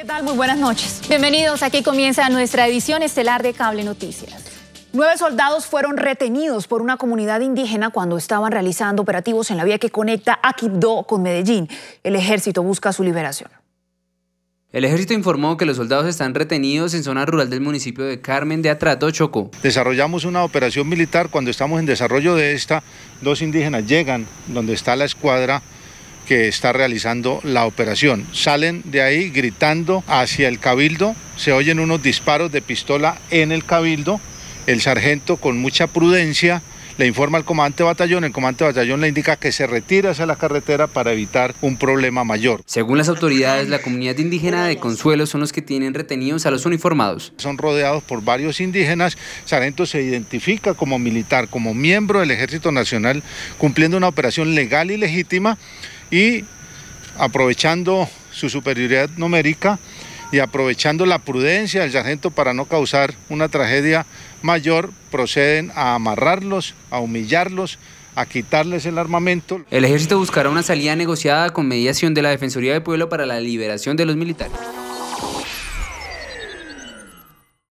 ¿Qué tal? Muy buenas noches. Bienvenidos. Aquí comienza nuestra edición estelar de Cable Noticias. Nueve soldados fueron retenidos por una comunidad indígena cuando estaban realizando operativos en la vía que conecta Quibdó con Medellín. El ejército busca su liberación. El ejército informó que los soldados están retenidos en zona rural del municipio de Carmen de Atrato, Chocó. Desarrollamos una operación militar. Cuando estamos en desarrollo de esta, dos indígenas llegan donde está la escuadra que está realizando la operación. Salen de ahí gritando hacia el cabildo, se oyen unos disparos de pistola en el cabildo, el sargento con mucha prudencia le informa al comandante batallón, el comandante batallón le indica que se retira hacia la carretera para evitar un problema mayor. Según las autoridades, la comunidad indígena de Consuelo son los que tienen retenidos a los uniformados. Son rodeados por varios indígenas, Sargento se identifica como militar, como miembro del Ejército Nacional, cumpliendo una operación legal y legítima y aprovechando su superioridad numérica y aprovechando la prudencia del sargento para no causar una tragedia mayor, proceden a amarrarlos, a humillarlos, a quitarles el armamento. El ejército buscará una salida negociada con mediación de la Defensoría del Pueblo para la liberación de los militares.